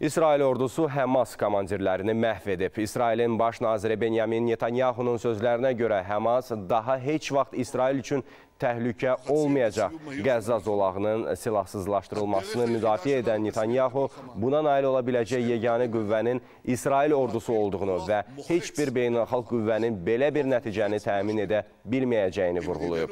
İsrail ordusu Həmas komandirlərini məhv edib. İsrailin baş naziri Benjamin Netanyahunun sözlərinə görə Həmas daha heç vaxt İsrail üçün təhlükə olmayacaq. Qəzza zolağının silahsızlaşdırılmasını müdafiə edən Netanyahu buna nail ola biləcək yeganə qüvvənin İsrail ordusu olduğunu və heç bir beynəlxalq qüvvənin belə bir nəticəni təmin edə bilməyəcəyini vurğulayıb.